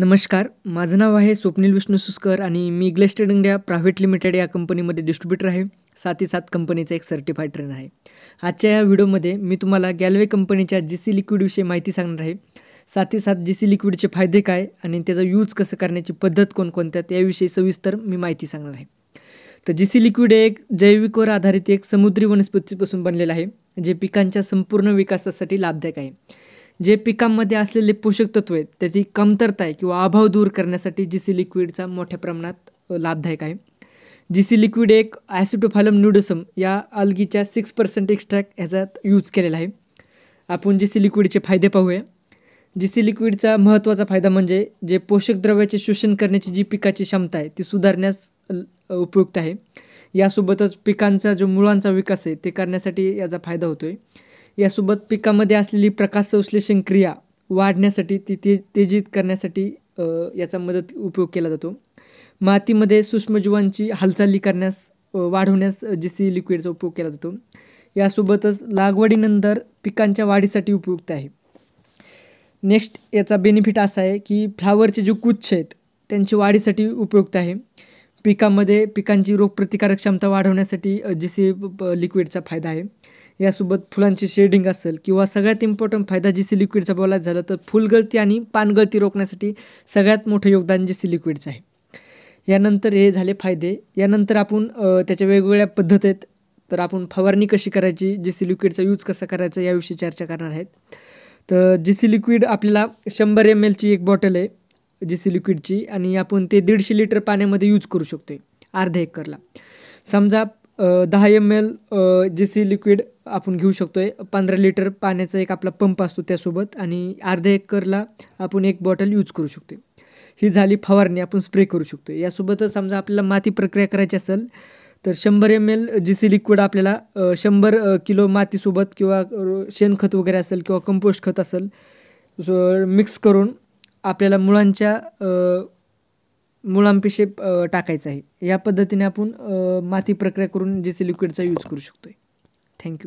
नमस्कार माझं नाव आहे स्वप्नील विष्णू सुस्कर आणि मी ग्लेस्टेड इंडिया प्रायव्हेट लिमिटेड या कंपनीमध्ये डिस्ट्रीब्युटर आहे ही सात कंपनीचा एक सर्टिफाईड ट्रेनर आहे आजच्या या व्हिडिओमध्ये मी तुम्हाला गॅलवे कंपनीच्या जी सी लिक्विडविषयी माहिती सांगणार आहे ही सात जी सी लिक्विडचे फायदे काय आणि त्याचा यूज कसं करण्याची पद्धत कोणकोणत्या त्याविषयी सविस्तर मी माहिती सांगणार आहे तर जी सी लिक्विड हे एक जैविकवर आधारित एक समुद्री वनस्पतीपासून बनलेलं आहे जे पिकांच्या संपूर्ण विकासासाठी लाभदायक आहे जे पिकांमध्ये असलेले पोषक तत्व आहेत त्याची कमतरता आहे किंवा अभाव दूर करण्यासाठी जी सी लिक्विडचा मोठ्या प्रमाणात लाभदायक आहे जी सी लिक्विड एक ॲसिटोफॅलम न्यूडसम या अलगीच्या सिक्स पर्सेंट एक्स्ट्रॅक्ट ह्याच्यात यूज केलेला आहे आपण जी सी लिक्विडचे फायदे पाहूया जी सी लिक्विडचा महत्त्वाचा फायदा म्हणजे जे पोषक द्रव्याचे शोषण करण्याची जी पिकाची क्षमता आहे ती सुधारण्यास उपयुक्त आहे यासोबतच पिकांचा जो मुळांचा विकास आहे ते करण्यासाठी याचा फायदा होतो आहे यासोबत पिकामध्ये असलेली प्रकाश संश्लेषण क्रिया वाढण्यासाठी ती ते तेजीत करण्यासाठी याचा मदत उपयोग केला जातो मातीमध्ये सूक्ष्मजीवांची हालचाली करण्यास वाढवण्यास जी सी लिक्विडचा उपयोग केला जातो यासोबतच लागवडीनंतर पिकांच्या वाढीसाठी उपयुक्त आहे नेक्स्ट याचा बेनिफिट असा आहे की फ्लावरचे जे कुच्छ आहेत त्यांची वाढीसाठी उपयुक्त आहे पिकामध्ये पिकांची रोगप्रतिकारक क्षमता वाढवण्यासाठी जी सी लिक्विडचा फायदा आहे यासोबत फुलांची शेडिंग असेल किंवा सगळ्यात इम्पॉर्टंट फायदा जी सी लिक्विडचा बोलायचं झालं तर फुलगळती आणि पानगळती रोखण्यासाठी सगळ्यात मोठं योगदान जे सी लिक्विडचं आहे यानंतर हे झाले फायदे यानंतर आपण त्याच्या वेगवेगळ्या पद्धत आहेत तर आपण फवारणी कशी करायची जी सी लिक्विडचा यूज कसा करायचा याविषयी चर्चा करणार आहेत तर जी सी लिक्विड आपल्याला शंभर एम एलची एक बॉटल आहे जी सी लिक्विडची आणि आपण ते दीडशे लिटर पाण्यामध्ये यूज करू शकतो आहे अर्ध्या एकरला समजा दहा M L J C liquid आपण घेऊ शकतो आहे पंधरा लिटर पाण्याचा एक आपला पंप असतो त्यासोबत आणि अर्ध्या एकरला आपण एक बॉटल यूज करू शकतो ही झाली फवारणी आपण स्प्रे करू शकतो यासोबतच समजा आपल्याला माती प्रक्रिया करायची असेल तर शंभर M L G C liquid आपल्याला शंभर किलो मातीसोबत किंवा शेणखत वगैरे असेल किंवा कंपोस्ट खत असेल मिक्स करून आपल्याला मुळांच्या मुळांपिशेप टाकायचं आहे या पद्धतीने आपण माती प्रक्रिया करून जे लिक्विडचा यूज करू शकतो आहे थँक्यू